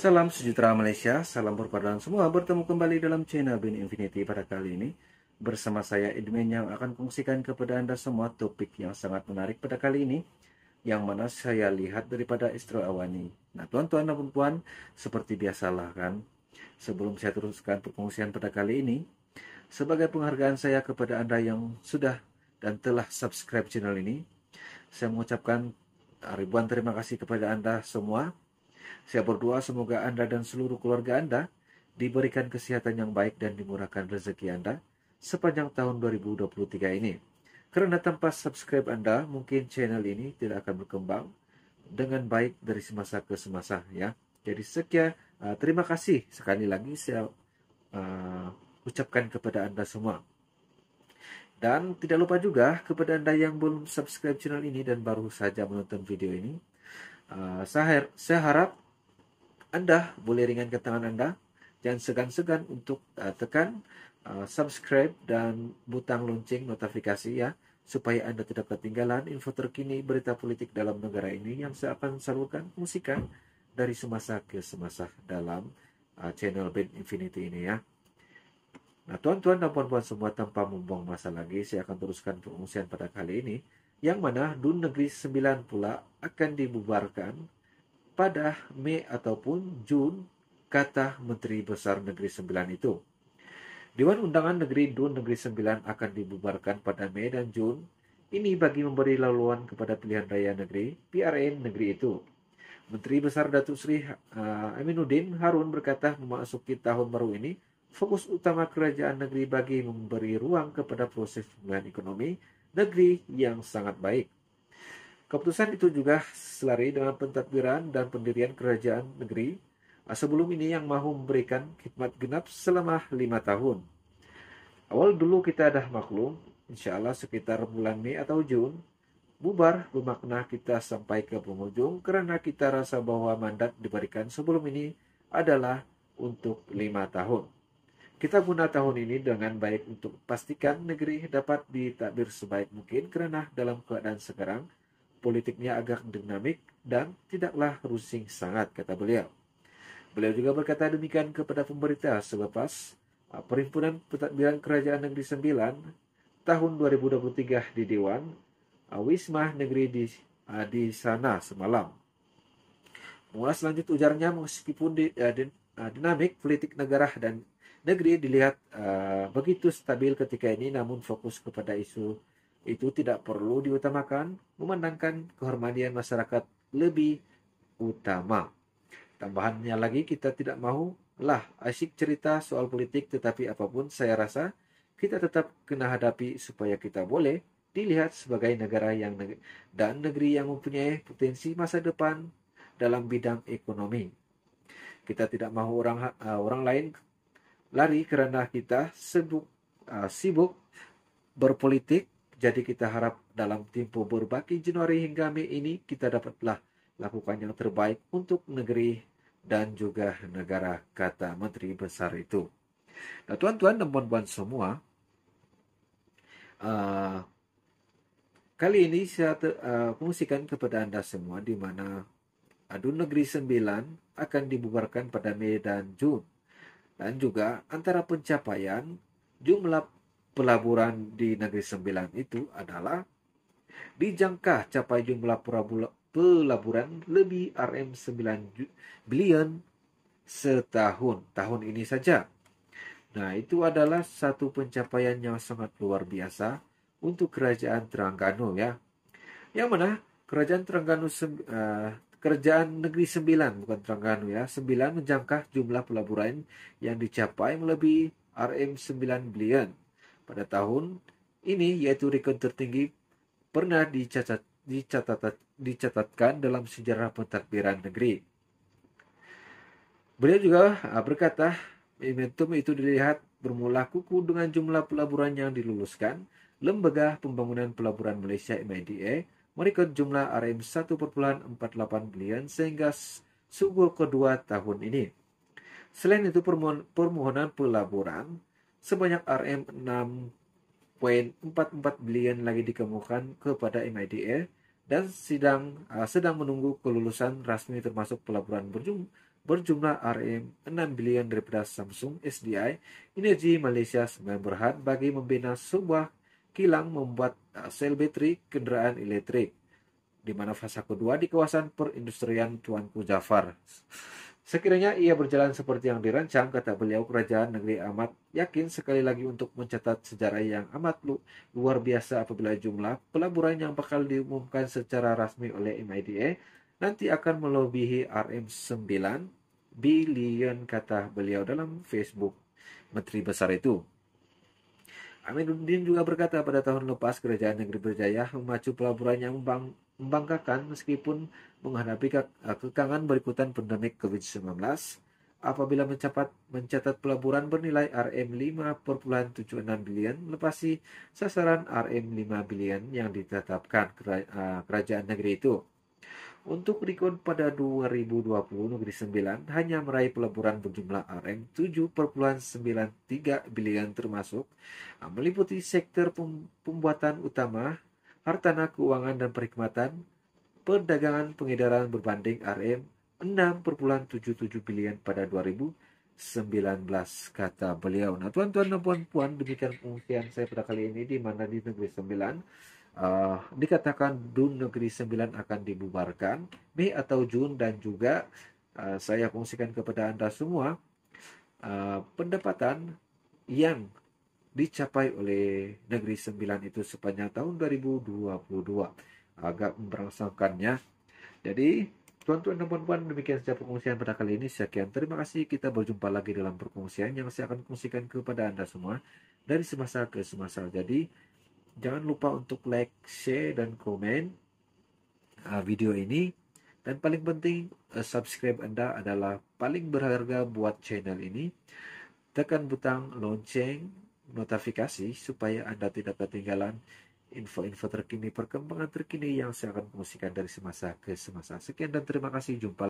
Salam sejahtera Malaysia, salam perpaduan semua. Bertemu kembali dalam channel Bin Infinity pada kali ini. Bersama saya Edwin yang akan kongsikan kepada Anda semua topik yang sangat menarik pada kali ini. Yang mana saya lihat daripada Istro Awani. Nah tuan-tuan dan perempuan, seperti biasalah kan. Sebelum saya teruskan pengungsian pada kali ini, sebagai penghargaan saya kepada Anda yang sudah dan telah subscribe channel ini. Saya mengucapkan ribuan terima kasih kepada Anda semua saya berdoa semoga Anda dan seluruh keluarga Anda diberikan kesehatan yang baik dan dimurahkan rezeki Anda sepanjang tahun 2023 ini. Karena tanpa subscribe Anda, mungkin channel ini tidak akan berkembang dengan baik dari semasa ke semasa ya. Jadi sekian, uh, terima kasih sekali lagi saya uh, ucapkan kepada Anda semua. Dan tidak lupa juga kepada Anda yang belum subscribe channel ini dan baru saja menonton video ini. Uh, saya, saya harap anda boleh ringankan tangan Anda. Jangan segan-segan untuk uh, tekan uh, subscribe dan butang lonceng notifikasi ya supaya Anda tidak ketinggalan info terkini berita politik dalam negara ini yang saya akan salurkan musikan dari semasa ke semasa dalam uh, channel Band Infinity ini ya. Nah, tuan-tuan dan puan-puan semua tanpa membuang masa lagi, saya akan teruskan pengungsian pada kali ini yang mana DUN Negeri 9 pula akan dibubarkan pada Mei ataupun Jun, kata Menteri Besar Negeri Sembilan itu. Dewan Undangan Negeri Dun Negeri Sembilan akan dibubarkan pada Mei dan Jun. Ini bagi memberi laluan kepada pilihan raya negeri, PRN negeri itu. Menteri Besar Datuk Sri uh, eh, Aminuddin Harun berkata memasuki tahun baru ini, fokus utama kerajaan negeri bagi memberi ruang kepada proses pemulihan ekonomi negeri yang sangat baik. Keputusan itu juga selari dengan pentadbiran dan pendirian kerajaan negeri ah, sebelum ini yang mahu memberikan khidmat genap selama lima tahun. Awal dulu kita dah maklum, insya Allah sekitar bulan Mei atau Jun, bubar bermakna kita sampai ke penghujung karena kita rasa bahwa mandat diberikan sebelum ini adalah untuk lima tahun. Kita guna tahun ini dengan baik untuk pastikan negeri dapat ditakbir sebaik mungkin karena dalam keadaan sekarang – politiknya agak dinamik dan tidaklah rusing sangat, kata beliau. Beliau juga berkata demikian kepada pemerintah selepas Perhimpunan Pentadbiran Kerajaan Negeri sembilan tahun 2023 di Dewan Wisma Negeri di, eh, di sana semalam. Mula selanjut ujarnya meskipun di, eh, din, eh, dinamik politik negara dan negeri dilihat uh, begitu stabil ketika ini namun fokus kepada isu itu tidak perlu diutamakan, memandangkan kehormatan masyarakat lebih utama. Tambahannya lagi, kita tidak mau lah asyik cerita soal politik, tetapi apapun saya rasa kita tetap kena hadapi supaya kita boleh dilihat sebagai negara yang neg dan negeri yang mempunyai potensi masa depan dalam bidang ekonomi. Kita tidak mau orang eh, orang lain lari kerana kita sibuk eh, sibuk berpolitik jadi kita harap dalam tempo berbaki Januari hingga Mei ini kita dapatlah lakukan yang terbaik untuk negeri dan juga negara, kata Menteri Besar itu. Nah tuan-tuan dan puan-puan semua, uh, kali ini saya uh, eh, fungsikan kepada Anda semua di mana Adun Negeri sembilan akan dibubarkan pada Mei dan Jun. Dan juga antara pencapaian jumlah pelaburan di negeri sembilan itu adalah dijangka capai jumlah pelaburan lebih RM 9 bilion setahun tahun ini saja. Nah, itu adalah satu pencapaian yang sangat luar biasa untuk kerajaan Terengganu ya. Yang mana kerajaan Terengganu uh, kerajaan negeri sembilan bukan Terengganu ya. sembilan menjangka jumlah pelaburan yang dicapai melebihi RM 9 bilion pada tahun ini yaitu rekor tertinggi pernah dicatat, dicatat, dicatatkan dalam sejarah pentadbiran negeri. Beliau juga ah, berkata, momentum itu dilihat bermula kuku dengan jumlah pelaburan yang diluluskan. Lembaga Pembangunan Pelaburan Malaysia MIDA merekod jumlah RM 1.48 bilion sehingga suku kedua tahun ini. Selain itu permohonan pelaburan sebanyak RM 6.44 bilion lagi ditemukan kepada MIDA dan sidang uh, sedang menunggu kelulusan resmi termasuk pelaburan berjum, berjumlah RM 6 bilion daripada Samsung SDI Energy Malaysia sebagai berhad bagi membina sebuah kilang membuat uh, sel baterai kendaraan elektrik di mana fasa kedua di kawasan perindustrian Tuanku Jafar. Sekiranya ia berjalan seperti yang dirancang, kata beliau, kerajaan negeri amat yakin sekali lagi untuk mencatat sejarah yang amat luar biasa apabila jumlah pelaburan yang bakal diumumkan secara rasmi oleh MIDA nanti akan melebihi RM9 billion, kata beliau dalam Facebook Menteri Besar itu. Aminuddin juga berkata pada tahun lepas kerajaan negeri berjaya memacu pelaburan yang membang membanggakan meskipun menghadapi ke kekangan berikutan pandemi COVID-19 apabila mencatat, mencatat pelaburan bernilai RM 5,76 bilion melepasi sasaran RM 5 bilion yang ditetapkan kera, eh, kerajaan negeri itu. Untuk Rikon pada 2020 negeri sembilan hanya meraih peleburan berjumlah RM7,93 bilion termasuk ah, meliputi sektor pembuatan utama, hartana keuangan dan perkhidmatan, perdagangan pengedaran berbanding RM 6,77 bilion pada 2019 kata beliau. Nah tuan-tuan dan puan-puan demikian pengungsian saya pada kali ini di mana di negeri sembilan uh, dikatakan DUN Negeri 9 akan dibubarkan Mei atau Jun dan juga uh, saya fungsikan kepada Anda semua uh, pendapatan yang dicapai oleh Negeri 9 itu sepanjang tahun 2022 agak memberangsangkannya jadi Tuan-tuan dan puan-puan, demikian saja perkongsian pada kali ini. Sekian, terima kasih. Kita berjumpa lagi dalam perkongsian yang saya akan kongsikan kepada Anda semua dari semasa ke semasa. Jadi, Jangan lupa untuk like, share, dan komen uh, video ini. Dan paling penting, uh, subscribe Anda adalah paling berharga buat channel ini. Tekan butang lonceng notifikasi supaya Anda tidak ketinggalan info-info terkini, perkembangan terkini yang saya akan kongsikan dari semasa ke semasa. Sekian dan terima kasih. Jumpa